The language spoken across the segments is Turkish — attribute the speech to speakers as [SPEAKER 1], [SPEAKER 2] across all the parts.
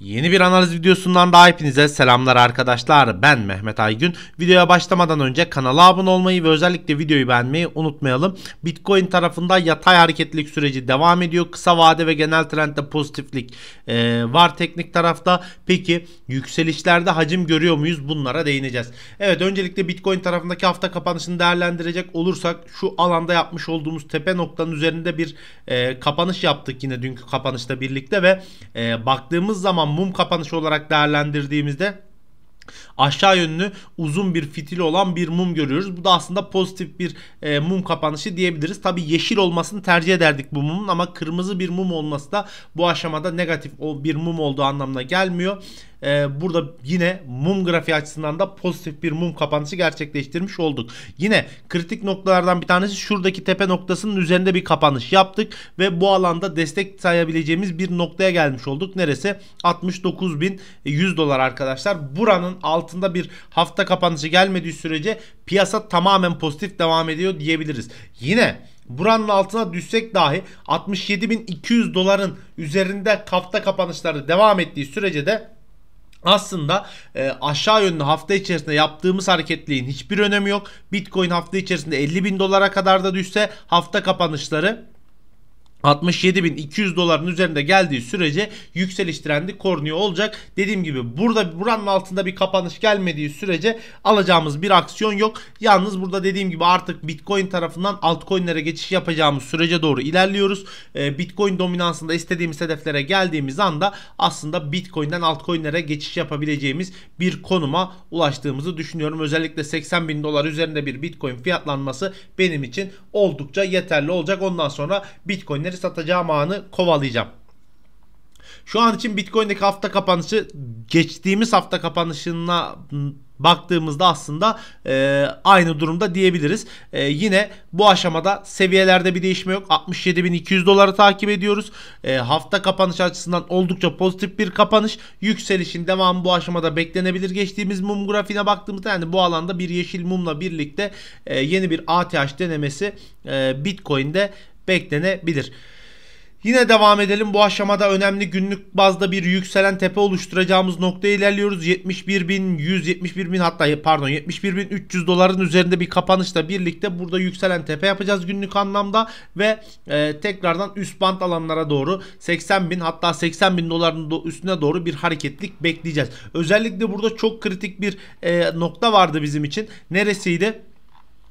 [SPEAKER 1] Yeni bir analiz videosundan daha hepinize selamlar arkadaşlar. Ben Mehmet Aygün. Videoya başlamadan önce kanala abone olmayı ve özellikle videoyu beğenmeyi unutmayalım. Bitcoin tarafında yatay hareketlilik süreci devam ediyor. Kısa vade ve genel trendde pozitiflik e, var teknik tarafta. Peki yükselişlerde hacim görüyor muyuz? Bunlara değineceğiz. Evet öncelikle Bitcoin tarafındaki hafta kapanışını değerlendirecek olursak şu alanda yapmış olduğumuz tepe noktanın üzerinde bir e, kapanış yaptık yine dünkü kapanışla birlikte ve e, baktığımız zaman an mum kapanışı olarak değerlendirdiğimizde aşağı yönlü uzun bir fitil olan bir mum görüyoruz. Bu da aslında pozitif bir e, mum kapanışı diyebiliriz. Tabi yeşil olmasını tercih ederdik bu mumun ama kırmızı bir mum olması da bu aşamada negatif bir mum olduğu anlamına gelmiyor e, burada yine mum grafiği açısından da pozitif bir mum kapanışı gerçekleştirmiş olduk. Yine kritik noktalardan bir tanesi şuradaki tepe noktasının üzerinde bir kapanış yaptık ve bu alanda destek sayabileceğimiz bir noktaya gelmiş olduk. Neresi? 69.100 dolar arkadaşlar. Buranın altında bir hafta kapanışı gelmediği sürece piyasa tamamen pozitif devam ediyor diyebiliriz. Yine buranın altına düşsek dahi 67.200 doların üzerinde hafta kapanışları devam ettiği sürece de aslında e, aşağı yönlü hafta içerisinde yaptığımız hareketliğin hiçbir önemi yok. Bitcoin hafta içerisinde 50 bin dolara kadar da düşse hafta kapanışları 67.200 doların üzerinde geldiği sürece yükseliş trendi korunuyor olacak. Dediğim gibi burada buranın altında bir kapanış gelmediği sürece alacağımız bir aksiyon yok. Yalnız burada dediğim gibi artık Bitcoin tarafından altcoin'lere geçiş yapacağımız sürece doğru ilerliyoruz. Ee, Bitcoin dominansında istediğimiz hedeflere geldiğimiz anda aslında Bitcoin'den altcoin'lere geçiş yapabileceğimiz bir konuma ulaştığımızı düşünüyorum. Özellikle 80.000 dolar üzerinde bir Bitcoin fiyatlanması benim için oldukça yeterli olacak. Ondan sonra Bitcoin Bitcoin'leri satacağım anı kovalayacağım. Şu an için Bitcoin'deki hafta kapanışı geçtiğimiz hafta kapanışına baktığımızda aslında e, aynı durumda diyebiliriz. E, yine bu aşamada seviyelerde bir değişme yok. 67.200 doları takip ediyoruz. E, hafta kapanış açısından oldukça pozitif bir kapanış. Yükselişin devamı bu aşamada beklenebilir. Geçtiğimiz mum grafiğine baktığımızda yani bu alanda bir yeşil mumla birlikte e, yeni bir ATH denemesi e, Bitcoin'de beklenebilir. Yine devam edelim. Bu aşamada önemli günlük bazda bir yükselen tepe oluşturacağımız noktaya ilerliyoruz. 71 bin, hatta pardon 71.300 doların üzerinde bir kapanışla birlikte burada yükselen tepe yapacağız günlük anlamda. Ve e, tekrardan üst band alanlara doğru 80.000 hatta 80.000 doların do üstüne doğru bir hareketlik bekleyeceğiz. Özellikle burada çok kritik bir e, nokta vardı bizim için. Neresiydi?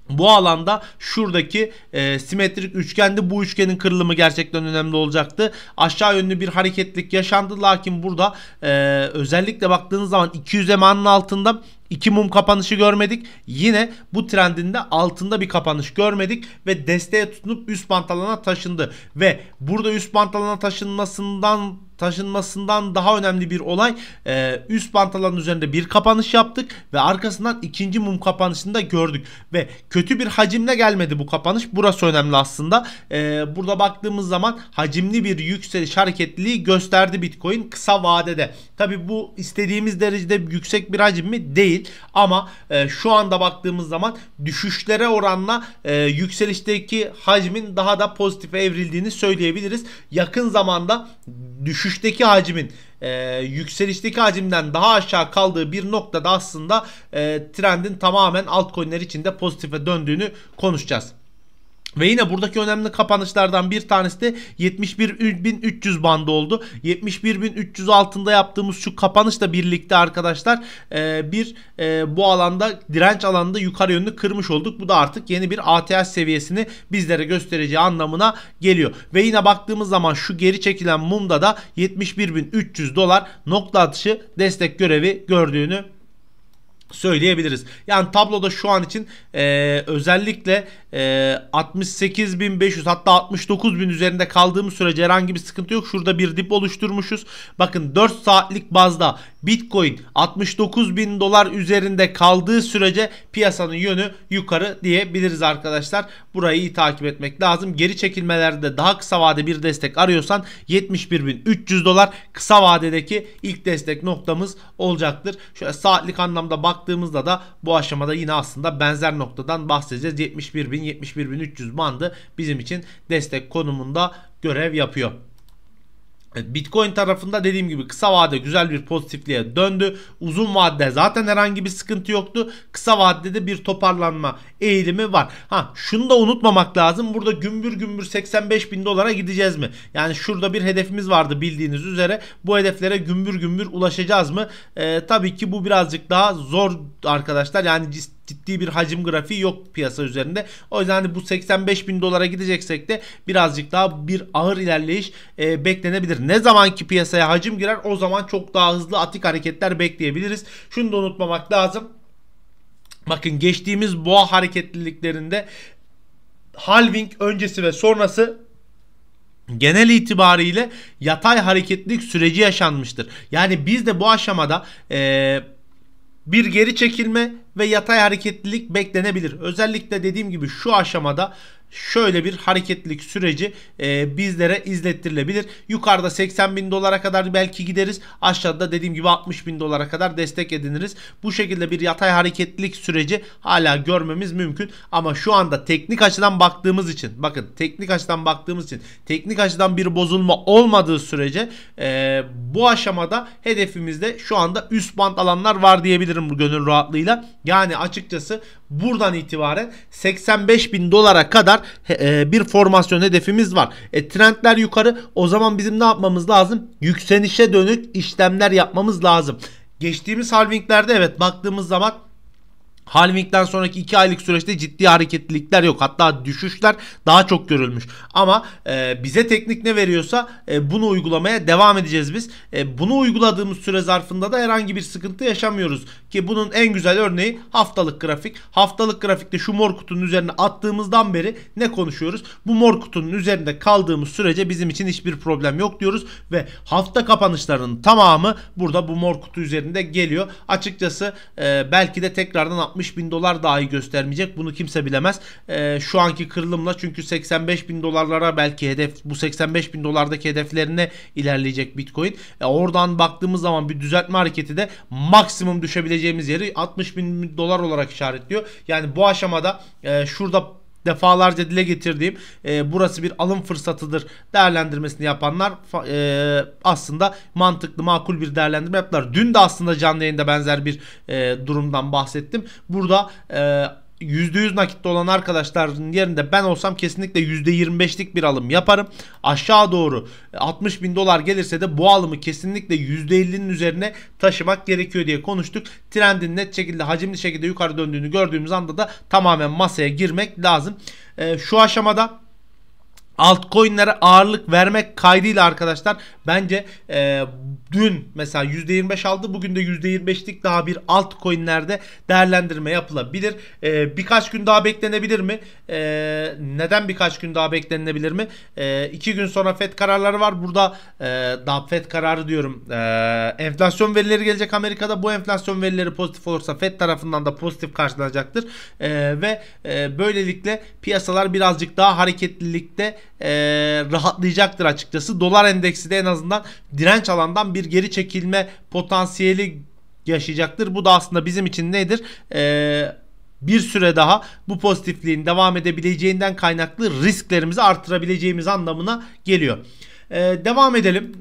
[SPEAKER 1] Bu alanda şuradaki e, simetrik üçgende bu üçgenin kırılımı gerçekten önemli olacaktı. Aşağı yönlü bir hareketlik yaşandı. Lakin burada e, özellikle baktığınız zaman 200 emanın altında İki mum kapanışı görmedik. Yine bu trendinde altında bir kapanış görmedik ve desteğe tutunup üst pantalona taşındı. Ve burada üst pantalona taşınmasından taşınmasından daha önemli bir olay e, üst pantolonun üzerinde bir kapanış yaptık ve arkasından ikinci mum kapanışını da gördük ve kötü bir hacimle gelmedi bu kapanış burası önemli aslında e, burada baktığımız zaman hacimli bir yükseliş hareketliliği gösterdi bitcoin kısa vadede tabi bu istediğimiz derecede yüksek bir hacim mi değil ama e, şu anda baktığımız zaman düşüşlere oranla e, yükselişteki hacmin daha da pozitife evrildiğini söyleyebiliriz yakın zamanda düşüşteki hacmin e, yükselişteki hacimden daha aşağı kaldığı bir noktada aslında e, trendin tamamen altcoin'ler içinde pozitife döndüğünü konuşacağız. Ve yine buradaki önemli kapanışlardan bir tanesi de 71.300 bandı oldu. 71.300 altında yaptığımız şu kapanışla birlikte arkadaşlar e, bir e, bu alanda direnç alanında yukarı yönlü kırmış olduk. Bu da artık yeni bir ATH seviyesini bizlere göstereceği anlamına geliyor. Ve yine baktığımız zaman şu geri çekilen mumda da 71.300 dolar nokta atışı destek görevi gördüğünü söyleyebiliriz. Yani tabloda şu an için e, özellikle e, 68.500 hatta 69.000 üzerinde kaldığımız sürece herhangi bir sıkıntı yok. Şurada bir dip oluşturmuşuz. Bakın 4 saatlik bazda Bitcoin 69.000 dolar üzerinde kaldığı sürece piyasanın yönü yukarı diyebiliriz arkadaşlar. Burayı iyi takip etmek lazım. Geri çekilmelerde daha kısa vade bir destek arıyorsan 71.300 dolar kısa vadedeki ilk destek noktamız olacaktır. Şöyle saatlik anlamda baktığımızda da bu aşamada yine aslında benzer noktadan bahsedeceğiz. 71.000 71.300 bandı bizim için destek konumunda görev yapıyor. Bitcoin tarafında dediğim gibi kısa vade güzel bir pozitifliğe döndü. Uzun vadede zaten herhangi bir sıkıntı yoktu. Kısa vadede de bir toparlanma eğilimi var. Ha şunu da unutmamak lazım. Burada gümbür gümbür 85 bin dolara gideceğiz mi? Yani şurada bir hedefimiz vardı bildiğiniz üzere. Bu hedeflere gümbür gümbür ulaşacağız mı? Ee, tabii ki bu birazcık daha zor arkadaşlar. Yani ciddi bir hacim grafiği yok piyasa üzerinde. O yüzden hani bu 85 bin dolara gideceksek de birazcık daha bir ağır ilerleyiş e, beklenebilir. Ne zaman ki piyasaya hacim girer o zaman çok daha hızlı atik hareketler bekleyebiliriz. Şunu da unutmamak lazım. Bakın geçtiğimiz boğa hareketliliklerinde halving öncesi ve sonrası genel itibariyle yatay hareketlilik süreci yaşanmıştır. Yani biz de bu aşamada e, bir geri çekilme ve yatay hareketlilik beklenebilir. Özellikle dediğim gibi şu aşamada şöyle bir hareketlik süreci e, bizlere izlettirilebilir. Yukarıda 80 bin dolara kadar belki gideriz. Aşağıda dediğim gibi 60 bin dolara kadar destek ediniriz. Bu şekilde bir yatay hareketlik süreci hala görmemiz mümkün. Ama şu anda teknik açıdan baktığımız için bakın teknik açıdan baktığımız için teknik açıdan bir bozulma olmadığı sürece e, bu aşamada hedefimizde şu anda üst band alanlar var diyebilirim gönül rahatlığıyla. Yani açıkçası Buradan itibaren 85 bin dolara kadar e, bir formasyon hedefimiz var. E, trendler yukarı o zaman bizim ne yapmamız lazım? Yükselişe dönük işlemler yapmamız lazım. Geçtiğimiz halvinglerde evet baktığımız zaman Halving'den sonraki 2 aylık süreçte ciddi hareketlilikler yok. Hatta düşüşler daha çok görülmüş. Ama e, bize teknik ne veriyorsa e, bunu uygulamaya devam edeceğiz biz. E, bunu uyguladığımız süre zarfında da herhangi bir sıkıntı yaşamıyoruz. Ki bunun en güzel örneği haftalık grafik. Haftalık grafikte şu mor kutunun üzerine attığımızdan beri ne konuşuyoruz? Bu mor kutunun üzerinde kaldığımız sürece bizim için hiçbir problem yok diyoruz. Ve hafta kapanışlarının tamamı burada bu mor kutu üzerinde geliyor. Açıkçası e, belki de tekrardan 60 bin dolar dahi göstermeyecek. Bunu kimse bilemez. E, şu anki kırılımla çünkü 85 bin dolarlara belki hedef bu 85 bin dolardaki hedeflerine ilerleyecek Bitcoin. E, oradan baktığımız zaman bir düzeltme hareketi de maksimum düşebileceğimiz yeri 60 bin dolar olarak işaretliyor. Yani bu aşamada e, şurada defalarca dile getirdiğim e, burası bir alım fırsatıdır değerlendirmesini yapanlar e, aslında mantıklı makul bir değerlendirme yaptılar. Dün de aslında canlı yayında benzer bir e, durumdan bahsettim. Burada e, %100 nakitte olan arkadaşların yerinde ben olsam kesinlikle %25'lik bir alım yaparım. Aşağı doğru 60 bin dolar gelirse de bu alımı kesinlikle %50'nin üzerine taşımak gerekiyor diye konuştuk. Trendin net şekilde hacimli şekilde yukarı döndüğünü gördüğümüz anda da tamamen masaya girmek lazım. Ee, şu aşamada altcoin'lere ağırlık vermek kaydıyla arkadaşlar bence e, dün mesela %25 aldı bugün de %25'lik daha bir altcoin'lerde değerlendirme yapılabilir. E, birkaç gün daha beklenebilir mi? E, neden birkaç gün daha beklenebilir mi? E, iki gün sonra FED kararları var. Burada e, daha FED kararı diyorum. E, enflasyon verileri gelecek Amerika'da. Bu enflasyon verileri pozitif olursa FED tarafından da pozitif karşılanacaktır. E, ve e, böylelikle piyasalar birazcık daha hareketlilikte e, rahatlayacaktır açıkçası. Dolar endeksi de en azından direnç alandan bir geri çekilme potansiyeli yaşayacaktır. Bu da aslında bizim için nedir? Eee bir süre daha bu pozitifliğin devam edebileceğinden kaynaklı risklerimizi artırabileceğimiz anlamına geliyor. Ee, devam edelim.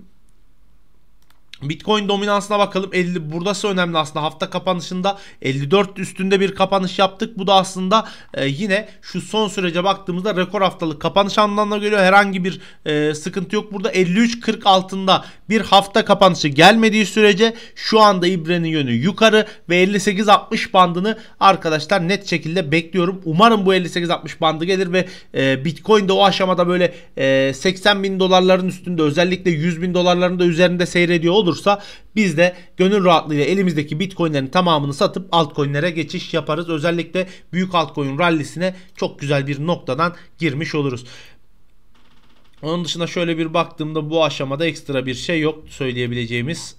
[SPEAKER 1] Bitcoin dominansına bakalım. 50 buradası önemli aslında. Hafta kapanışında 54 üstünde bir kapanış yaptık. Bu da aslında e, yine şu son sürece baktığımızda rekor haftalık kapanış anlamına geliyor. Herhangi bir e, sıkıntı yok. Burada 53 40 altında bir hafta kapanışı gelmediği sürece şu anda ibrenin yönü yukarı ve 58 60 bandını arkadaşlar net şekilde bekliyorum. Umarım bu 58 60 bandı gelir ve e, Bitcoin de o aşamada böyle e, 80 bin dolarların üstünde özellikle 100 bin dolarların da üzerinde seyrediyor olur olursa biz de gönül rahatlığıyla elimizdeki bitcoinlerin tamamını satıp altcoinlere geçiş yaparız. Özellikle büyük altcoin rallisine çok güzel bir noktadan girmiş oluruz. Onun dışında şöyle bir baktığımda bu aşamada ekstra bir şey yok söyleyebileceğimiz.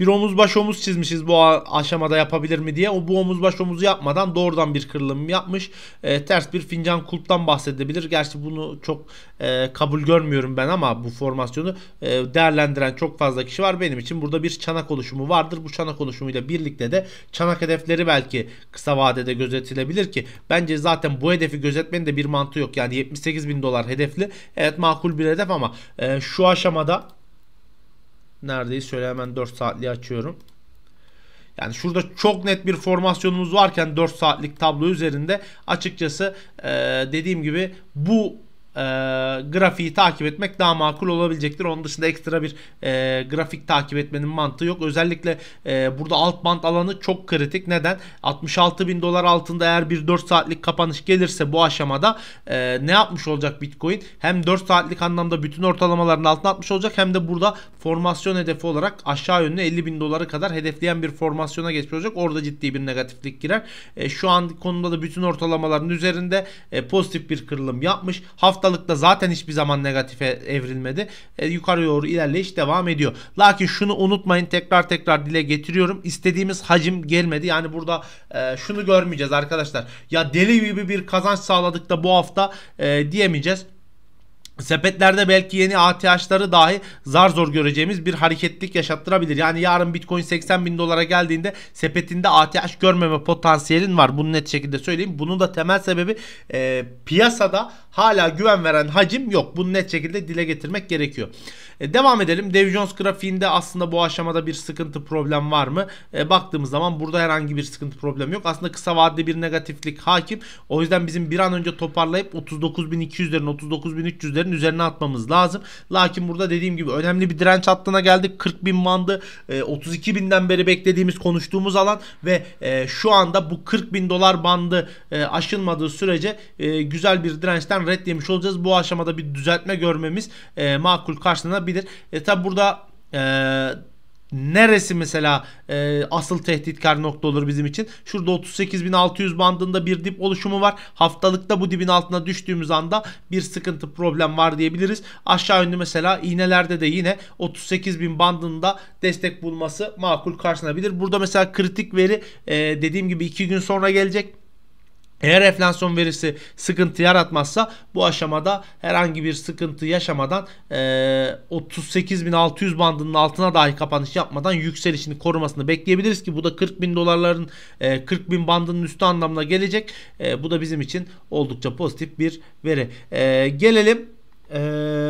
[SPEAKER 1] Bir omuz baş omuz çizmişiz bu aşamada yapabilir mi diye. O bu omuz baş omuzu yapmadan doğrudan bir kırılım yapmış. E, ters bir fincan kulptan bahsedebilir. Gerçi bunu çok e, kabul görmüyorum ben ama bu formasyonu e, değerlendiren çok fazla kişi var. Benim için burada bir çanak oluşumu vardır. Bu çanak oluşumuyla birlikte de çanak hedefleri belki kısa vadede gözetilebilir ki bence zaten bu hedefi gözetmenin de bir mantığı yok. Yani 78 bin dolar hedefli evet makul bir hedef ama e, şu aşamada Neredeyiz? Şöyle hemen 4 saatliği açıyorum. Yani şurada çok net bir formasyonumuz varken 4 saatlik tablo üzerinde açıkçası dediğim gibi bu e, grafiği takip etmek daha makul olabilecektir. Onun dışında ekstra bir e, grafik takip etmenin mantığı yok. Özellikle e, burada alt band alanı çok kritik. Neden? 66 bin dolar altında eğer bir 4 saatlik kapanış gelirse bu aşamada e, ne yapmış olacak Bitcoin? Hem 4 saatlik anlamda bütün ortalamaların altına atmış olacak hem de burada formasyon hedefi olarak aşağı yönlü 50 bin doları kadar hedefleyen bir formasyona geçmiş olacak. Orada ciddi bir negatiflik girer. E, şu an konumda da bütün ortalamaların üzerinde e, pozitif bir kırılım yapmış. Hafta haftalıkta zaten hiçbir zaman negatife evrilmedi. E, yukarı doğru ilerleyiş devam ediyor. Lakin şunu unutmayın tekrar tekrar dile getiriyorum. İstediğimiz hacim gelmedi. Yani burada e, şunu görmeyeceğiz arkadaşlar. Ya deli gibi bir kazanç sağladık da bu hafta e, diyemeyeceğiz. Sepetlerde belki yeni ATH'ları dahi zar zor göreceğimiz bir hareketlik yaşattırabilir. Yani yarın Bitcoin 80 bin dolara geldiğinde sepetinde ATH görmeme potansiyelin var. Bunu net şekilde söyleyeyim. Bunun da temel sebebi e, piyasada hala güven veren hacim yok. Bunu net şekilde dile getirmek gerekiyor. E, devam edelim. Dow Jones grafiğinde aslında bu aşamada bir sıkıntı problem var mı? E, baktığımız zaman burada herhangi bir sıkıntı problem yok. Aslında kısa vadede bir negatiflik hakim. O yüzden bizim bir an önce toparlayıp 39.200'lerin 39.300'lerin üzerine atmamız lazım. Lakin burada dediğim gibi önemli bir direnç hattına geldik. 40.000 bandı. E, 32.000'den beri beklediğimiz konuştuğumuz alan ve e, şu anda bu 40.000 dolar bandı e, aşılmadığı sürece e, güzel bir dirençten zaten red yemiş olacağız. Bu aşamada bir düzeltme görmemiz e, makul karşılanabilir. E tabi burada eee Neresi mesela e, asıl tehditkar nokta olur bizim için? Şurada 38.600 bandında bir dip oluşumu var. Haftalıkta bu dibin altına düştüğümüz anda bir sıkıntı problem var diyebiliriz. Aşağı yönlü mesela iğnelerde de yine 38.000 bandında destek bulması makul karşılanabilir. Burada mesela kritik veri e, dediğim gibi 2 gün sonra gelecek. Eğer enflasyon verisi sıkıntı yaratmazsa bu aşamada herhangi bir sıkıntı yaşamadan 38.600 bandının altına dahi kapanış yapmadan yükselişini korumasını bekleyebiliriz ki bu da 40.000 dolarların 40.000 bandının üstü anlamına gelecek. bu da bizim için oldukça pozitif bir veri. gelelim e,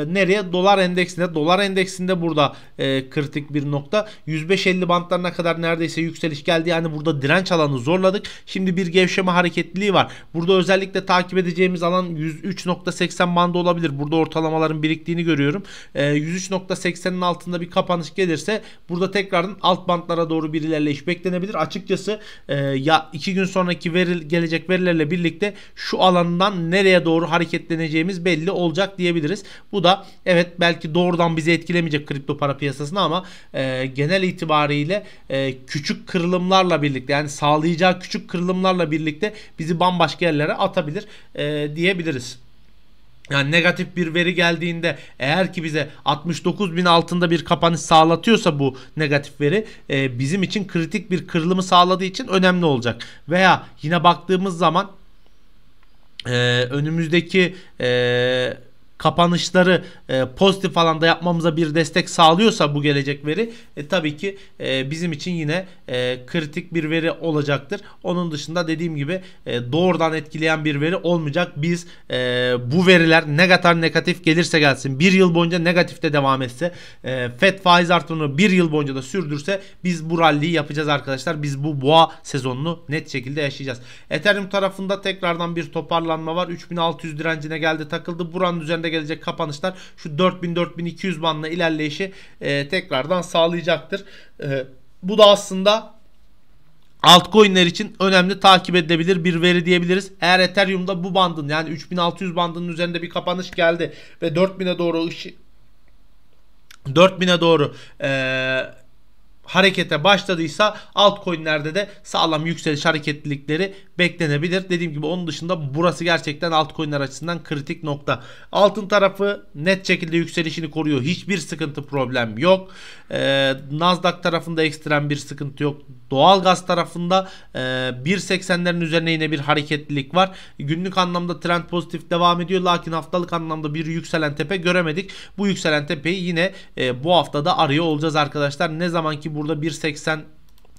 [SPEAKER 1] nereye? Dolar endeksinde. Dolar endeksinde burada e, kritik bir nokta. 105.50 bantlarına kadar neredeyse yükseliş geldi. Yani burada direnç alanı zorladık. Şimdi bir gevşeme hareketliliği var. Burada özellikle takip edeceğimiz alan 103.80 bandı olabilir. Burada ortalamaların biriktiğini görüyorum. E, ee, 103.80'in altında bir kapanış gelirse burada tekrardan alt bantlara doğru bir ilerleyiş beklenebilir. Açıkçası e, ya iki gün sonraki veri, gelecek verilerle birlikte şu alandan nereye doğru hareketleneceğimiz belli olacak diyebiliriz diyebiliriz. Bu da evet belki doğrudan bizi etkilemeyecek kripto para piyasasını ama e, genel itibariyle e, küçük kırılımlarla birlikte yani sağlayacağı küçük kırılımlarla birlikte bizi bambaşka yerlere atabilir e, diyebiliriz. Yani negatif bir veri geldiğinde eğer ki bize 69 bin altında bir kapanış sağlatıyorsa bu negatif veri e, bizim için kritik bir kırılımı sağladığı için önemli olacak. Veya yine baktığımız zaman e, önümüzdeki e, kapanışları e, pozitif alanda yapmamıza bir destek sağlıyorsa bu gelecek veri e, tabii ki e, bizim için yine e, kritik bir veri olacaktır. Onun dışında dediğim gibi e, doğrudan etkileyen bir veri olmayacak. Biz e, bu veriler ne kadar negatif gelirse gelsin bir yıl boyunca negatifte devam etse e, FED faiz artımını bir yıl boyunca da sürdürse biz bu ralliyi yapacağız arkadaşlar. Biz bu boğa sezonunu net şekilde yaşayacağız. Ethereum tarafında tekrardan bir toparlanma var. 3600 direncine geldi takıldı. Buranın üzerinde gelecek kapanışlar şu 4000-4200 bandla ilerleyişi e, tekrardan sağlayacaktır. E, bu da aslında altcoin'ler için önemli takip edilebilir bir veri diyebiliriz. Eğer Ethereum'da bu bandın yani 3600 bandının üzerinde bir kapanış geldi ve 4000'e doğru 4000'e doğru e, harekete başladıysa altcoin'lerde de sağlam yükseliş hareketlilikleri beklenebilir. Dediğim gibi onun dışında burası gerçekten altcoin'ler açısından kritik nokta. Altın tarafı net şekilde yükselişini koruyor. Hiçbir sıkıntı problem yok. Ee, Nasdaq tarafında ekstrem bir sıkıntı yok. Doğal gaz tarafında e, 1.80'lerin üzerine yine bir hareketlilik var. Günlük anlamda trend pozitif devam ediyor. Lakin haftalık anlamda bir yükselen tepe göremedik. Bu yükselen tepeyi yine e, bu haftada arıyor olacağız arkadaşlar. Ne zaman ki burada 1.80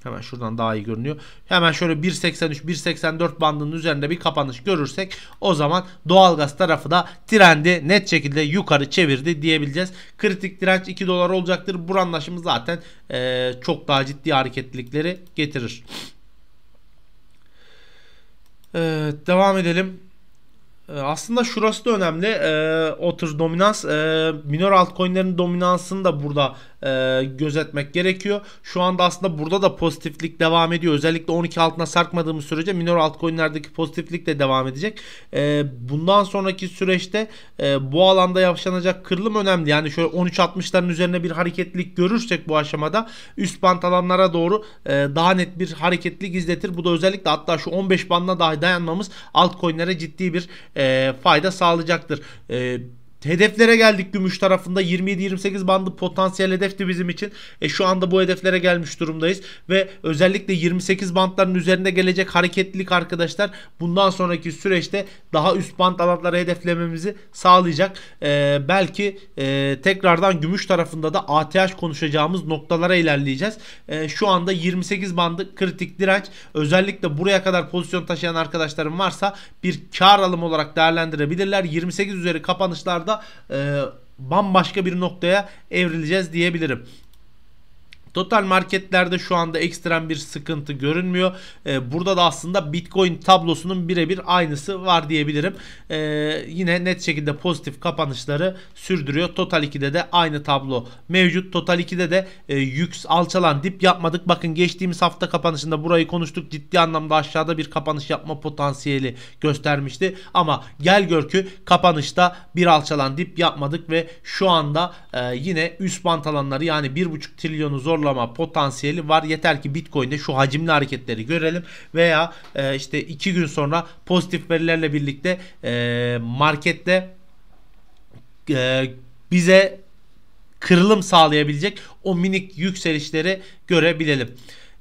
[SPEAKER 1] Hemen şuradan daha iyi görünüyor. Hemen şöyle 1.83-1.84 bandının üzerinde bir kapanış görürsek o zaman doğalgaz tarafı da trendi net şekilde yukarı çevirdi diyebileceğiz. Kritik direnç 2 dolar olacaktır. Bu anlaşımı zaten e, çok daha ciddi hareketlilikleri getirir. Evet devam edelim. E, aslında şurası da önemli. E, o tür dominans. E, minor altcoin'lerin dominansını da burada e, gözetmek gerekiyor. Şu anda aslında burada da pozitiflik devam ediyor. Özellikle 12 altına sarkmadığımız sürece minor altcoin'lerdeki pozitiflik de devam edecek. E, bundan sonraki süreçte e, bu alanda yaşanacak kırılım önemli. Yani şöyle 13 60'ların üzerine bir hareketlik görürsek bu aşamada üst bant alanlara doğru e, daha net bir hareketlik izletir. Bu da özellikle hatta şu 15 bandına dahi dayanmamız altcoin'lere ciddi bir e, fayda sağlayacaktır. E, Hedeflere geldik gümüş tarafında 27-28 bandı potansiyel hedefti bizim için. E şu anda bu hedeflere gelmiş durumdayız ve özellikle 28 bandların üzerinde gelecek hareketlilik arkadaşlar bundan sonraki süreçte daha üst band alanları hedeflememizi sağlayacak. E, belki e, tekrardan gümüş tarafında da ATH konuşacağımız noktalara ilerleyeceğiz. E, şu anda 28 bandı kritik direnç özellikle buraya kadar pozisyon taşıyan arkadaşlarım varsa bir kar alım olarak değerlendirebilirler. 28 üzeri kapanışlarda hafta e, bambaşka bir noktaya evrileceğiz diyebilirim. Total marketlerde şu anda ekstrem bir sıkıntı görünmüyor. Ee, burada da aslında Bitcoin tablosunun birebir aynısı var diyebilirim. Ee, yine net şekilde pozitif kapanışları sürdürüyor. Total 2'de de aynı tablo mevcut. Total 2'de de e, yüks alçalan dip yapmadık. Bakın geçtiğimiz hafta kapanışında burayı konuştuk. Ciddi anlamda aşağıda bir kapanış yapma potansiyeli göstermişti. Ama gel gör ki kapanışta bir alçalan dip yapmadık ve şu anda e, yine üst bant alanları yani 1.5 trilyonu zor zorlama potansiyeli var. Yeter ki Bitcoin'de şu hacimli hareketleri görelim veya e, işte 2 gün sonra pozitif verilerle birlikte e, markette e, bize kırılım sağlayabilecek o minik yükselişleri görebilelim.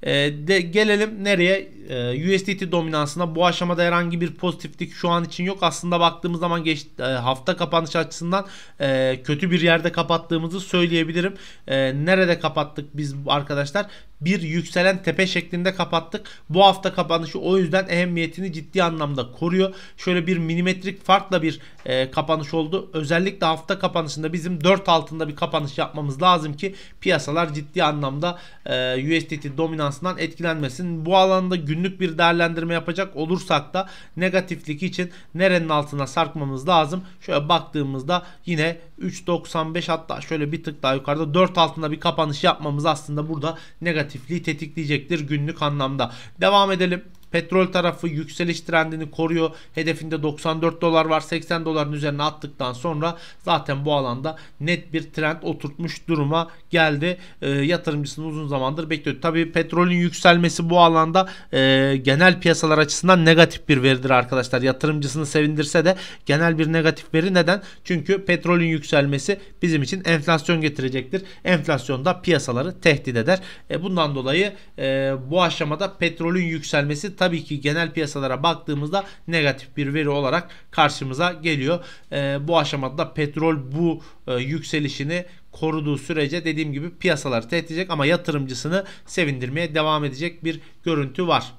[SPEAKER 1] E, de, gelelim nereye? E, ee, USDT dominansına bu aşamada herhangi bir pozitiflik şu an için yok. Aslında baktığımız zaman geç, e, hafta kapanış açısından e, kötü bir yerde kapattığımızı söyleyebilirim. E, nerede kapattık biz arkadaşlar? Bir yükselen tepe şeklinde kapattık. Bu hafta kapanışı o yüzden ehemmiyetini ciddi anlamda koruyor. Şöyle bir milimetrik farkla bir e, kapanış oldu. Özellikle hafta kapanışında bizim 4 altında bir kapanış yapmamız lazım ki piyasalar ciddi anlamda e, USDT dominansına referansından etkilenmesin. Bu alanda günlük bir değerlendirme yapacak olursak da negatiflik için nerenin altına sarkmamız lazım. Şöyle baktığımızda yine 3.95 hatta şöyle bir tık daha yukarıda 4 altında bir kapanış yapmamız aslında burada negatifliği tetikleyecektir günlük anlamda. Devam edelim. Petrol tarafı yükseliş trendini koruyor. Hedefinde 94 dolar var. 80 doların üzerine attıktan sonra zaten bu alanda net bir trend oturtmuş duruma geldi. E, yatırımcısını uzun zamandır bekliyor. Tabii petrolün yükselmesi bu alanda e, genel piyasalar açısından negatif bir veridir arkadaşlar. Yatırımcısını sevindirse de genel bir negatif veri. Neden? Çünkü petrolün yükselmesi bizim için enflasyon getirecektir. Enflasyon da piyasaları tehdit eder. E, bundan dolayı e, bu aşamada petrolün yükselmesi tabii ki genel piyasalara baktığımızda negatif bir veri olarak karşımıza geliyor. E, bu aşamada petrol bu e, yükselişini koruduğu sürece dediğim gibi piyasaları tehdit edecek ama yatırımcısını sevindirmeye devam edecek bir görüntü var.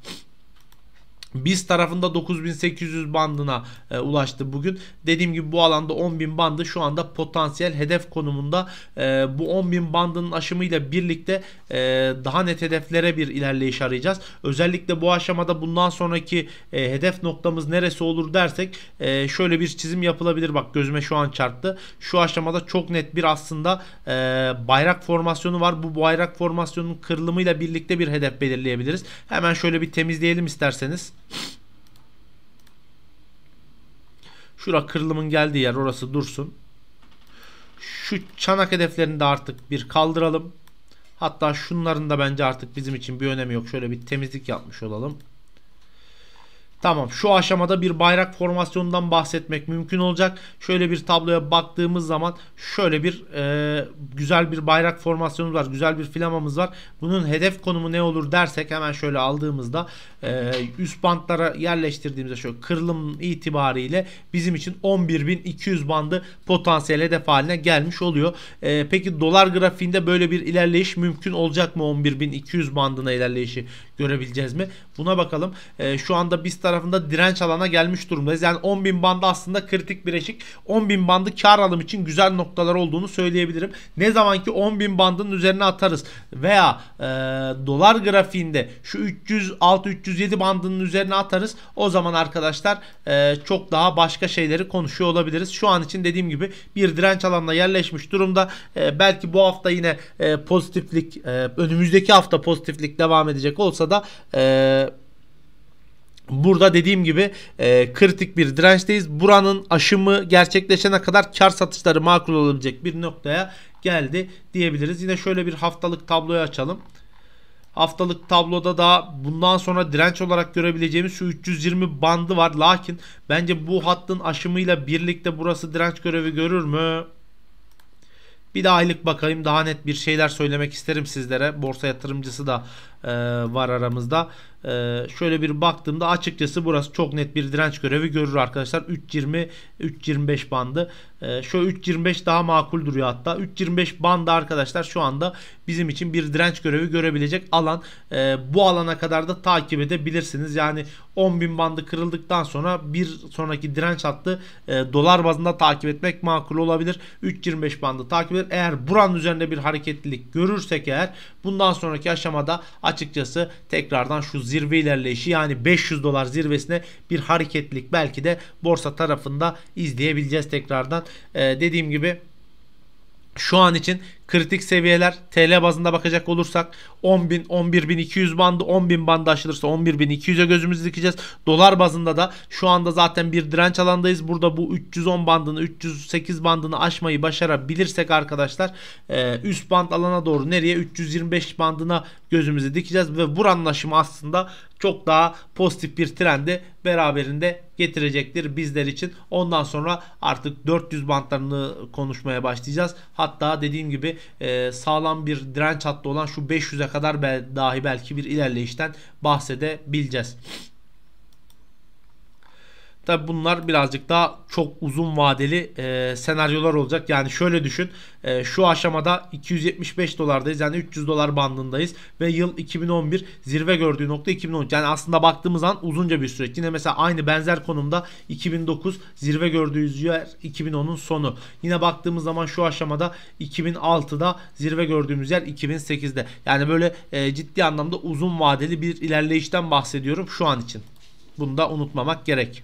[SPEAKER 1] Biz tarafında 9800 bandına e, ulaştı bugün. Dediğim gibi bu alanda 10.000 bandı şu anda potansiyel hedef konumunda. E, bu 10.000 bandının aşımıyla birlikte e, daha net hedeflere bir ilerleyiş arayacağız. Özellikle bu aşamada bundan sonraki e, hedef noktamız neresi olur dersek e, şöyle bir çizim yapılabilir. Bak gözüme şu an çarptı. Şu aşamada çok net bir aslında e, bayrak formasyonu var. Bu bayrak formasyonunun kırılımıyla birlikte bir hedef belirleyebiliriz. Hemen şöyle bir temizleyelim isterseniz. Şura kırılımın geldiği yer orası dursun. Şu çanak hedeflerini de artık bir kaldıralım. Hatta şunların da bence artık bizim için bir önemi yok. Şöyle bir temizlik yapmış olalım. Tamam şu aşamada bir bayrak formasyonundan bahsetmek mümkün olacak. Şöyle bir tabloya baktığımız zaman şöyle bir e, güzel bir bayrak formasyonumuz var. Güzel bir filamamız var. Bunun hedef konumu ne olur dersek hemen şöyle aldığımızda e, üst bantlara yerleştirdiğimizde şöyle kırılım itibariyle bizim için 11.200 bandı potansiyel hedef haline gelmiş oluyor. E, peki dolar grafiğinde böyle bir ilerleyiş mümkün olacak mı 11.200 bandına ilerleyişi görebileceğiz mi? Buna bakalım. E, şu anda biz tarafında direnç alana gelmiş durumdayız. Yani 10.000 bandı aslında kritik bir eşik. 10.000 bandı kar alım için güzel noktalar olduğunu söyleyebilirim. Ne zaman zamanki 10.000 bandının üzerine atarız veya e, dolar grafiğinde şu 306-307 bandının üzerine atarız. O zaman arkadaşlar e, çok daha başka şeyleri konuşuyor olabiliriz. Şu an için dediğim gibi bir direnç alanına yerleşmiş durumda. E, belki bu hafta yine e, pozitiflik e, önümüzdeki hafta pozitiflik devam edecek olsa da arada e, Burada dediğim gibi e, kritik bir dirençteyiz. Buranın aşımı gerçekleşene kadar kar satışları makul olabilecek bir noktaya geldi diyebiliriz. Yine şöyle bir haftalık tabloyu açalım. Haftalık tabloda da bundan sonra direnç olarak görebileceğimiz şu 320 bandı var. Lakin bence bu hattın aşımıyla birlikte burası direnç görevi görür mü? Bir de aylık bakayım daha net bir şeyler söylemek isterim sizlere. Borsa yatırımcısı da e, var aramızda. E, şöyle bir baktığımda açıkçası burası çok net bir direnç görevi görür arkadaşlar. 3.20 3.25 bandı. E, şu 3.25 daha makul duruyor hatta. 3.25 bandı arkadaşlar şu anda bizim için bir direnç görevi görebilecek alan. E, bu alana kadar da takip edebilirsiniz. Yani 10.000 bandı kırıldıktan sonra bir sonraki direnç hattı e, dolar bazında takip etmek makul olabilir. 3.25 bandı takip eder. Eğer buranın üzerinde bir hareketlilik görürsek eğer bundan sonraki aşamada açıkçası tekrardan şu zirve ilerleyişi yani 500 dolar zirvesine bir hareketlik belki de borsa tarafında izleyebileceğiz tekrardan. Ee, dediğim gibi şu an için Kritik seviyeler TL bazında bakacak olursak 10.000, 11.200 bandı, 10.000 bandı aşılırsa 11.200'e gözümüzü dikeceğiz. Dolar bazında da şu anda zaten bir direnç alandayız. Burada bu 310 bandını, 308 bandını aşmayı başarabilirsek arkadaşlar e, üst band alana doğru nereye? 325 bandına gözümüzü dikeceğiz ve bu anlaşım aslında çok daha pozitif bir trendi beraberinde getirecektir bizler için. Ondan sonra artık 400 bantlarını konuşmaya başlayacağız. Hatta dediğim gibi e, sağlam bir direnç hattı olan şu 500'e kadar bel, dahi belki bir ilerleyişten bahsedebileceğiz. Tabi bunlar birazcık daha çok uzun vadeli e, senaryolar olacak. Yani şöyle düşün e, şu aşamada 275 dolardayız yani 300 dolar bandındayız ve yıl 2011 zirve gördüğü nokta 2010. Yani aslında baktığımız an uzunca bir süreç. Yine mesela aynı benzer konumda 2009 zirve gördüğü yer 2010'un sonu. Yine baktığımız zaman şu aşamada 2006'da zirve gördüğümüz yer 2008'de. Yani böyle e, ciddi anlamda uzun vadeli bir ilerleyişten bahsediyorum şu an için. Bunu da unutmamak gerek.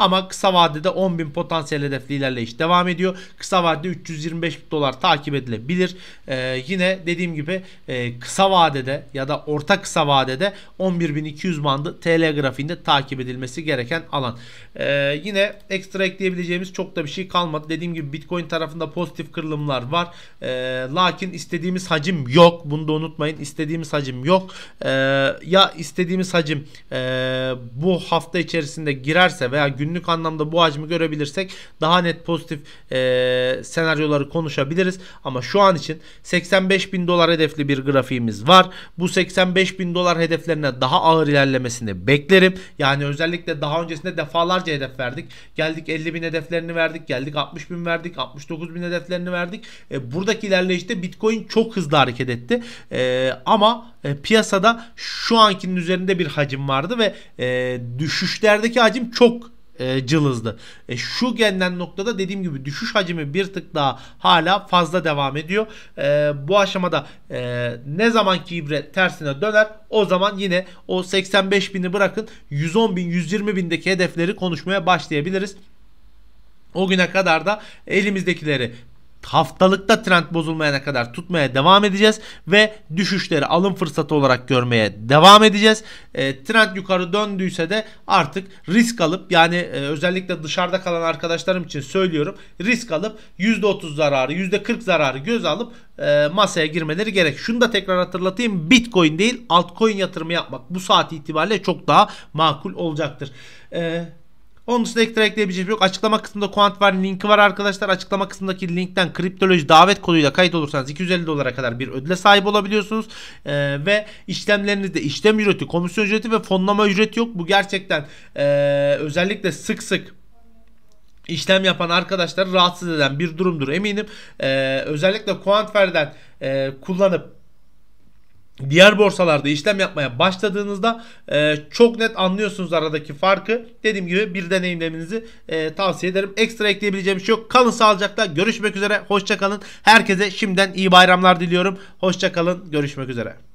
[SPEAKER 1] Ama kısa vadede 10.000 potansiyel hedefli ilerleyiş devam ediyor. Kısa vadede 325 dolar takip edilebilir. Ee, yine dediğim gibi e, kısa vadede ya da orta kısa vadede 11.200 bandı TL grafiğinde takip edilmesi gereken alan. Ee, yine ekstra ekleyebileceğimiz çok da bir şey kalmadı. Dediğim gibi Bitcoin tarafında pozitif kırılımlar var. Ee, lakin istediğimiz hacim yok. Bunu da unutmayın. İstediğimiz hacim yok. Ee, ya istediğimiz hacim e, bu hafta içerisinde girerse veya gün günlük anlamda bu hacmi görebilirsek daha net pozitif e, senaryoları konuşabiliriz. Ama şu an için 85 bin dolar hedefli bir grafiğimiz var. Bu 85 bin dolar hedeflerine daha ağır ilerlemesini beklerim. Yani özellikle daha öncesinde defalarca hedef verdik. Geldik 50 bin hedeflerini verdik. Geldik 60 bin verdik. 69 bin hedeflerini verdik. E, buradaki ilerleyişte Bitcoin çok hızlı hareket etti. E, ama e, piyasada şu ankinin üzerinde bir hacim vardı ve e, düşüşlerdeki hacim çok e, cılızdı. E, şu gelinen noktada dediğim gibi düşüş hacmi bir tık daha hala fazla devam ediyor. E, bu aşamada e, ne zamanki ibre tersine döner o zaman yine o 85 bini bırakın 110 bin 120 bindeki hedefleri konuşmaya başlayabiliriz. O güne kadar da elimizdekileri haftalıkta trend bozulmayana kadar tutmaya devam edeceğiz ve düşüşleri alım fırsatı olarak görmeye devam edeceğiz. E, trend yukarı döndüyse de artık risk alıp yani e, özellikle dışarıda kalan arkadaşlarım için söylüyorum risk alıp %30 zararı %40 zararı göz alıp e, masaya girmeleri gerek. Şunu da tekrar hatırlatayım bitcoin değil altcoin yatırımı yapmak bu saat itibariyle çok daha makul olacaktır. E, onun dışında ekstra ekleyebileceğim şey yok. Açıklama kısmında Kuant var linki var arkadaşlar. Açıklama kısmındaki linkten kriptoloji davet koduyla kayıt olursanız 250 dolara kadar bir ödüle sahip olabiliyorsunuz. Ee, ve işlemlerinizde işlem ücreti, komisyon ücreti ve fonlama ücreti yok. Bu gerçekten e, özellikle sık sık işlem yapan arkadaşlar rahatsız eden bir durumdur eminim. Ee, özellikle Kuantver'den e, ee, kullanıp diğer borsalarda işlem yapmaya başladığınızda e, çok net anlıyorsunuz aradaki farkı. Dediğim gibi bir deneyimlemenizi e, tavsiye ederim. Ekstra ekleyebileceğim bir şey yok. Kalın sağlıcakla. Görüşmek üzere. Hoşçakalın. Herkese şimdiden iyi bayramlar diliyorum. Hoşçakalın. Görüşmek üzere.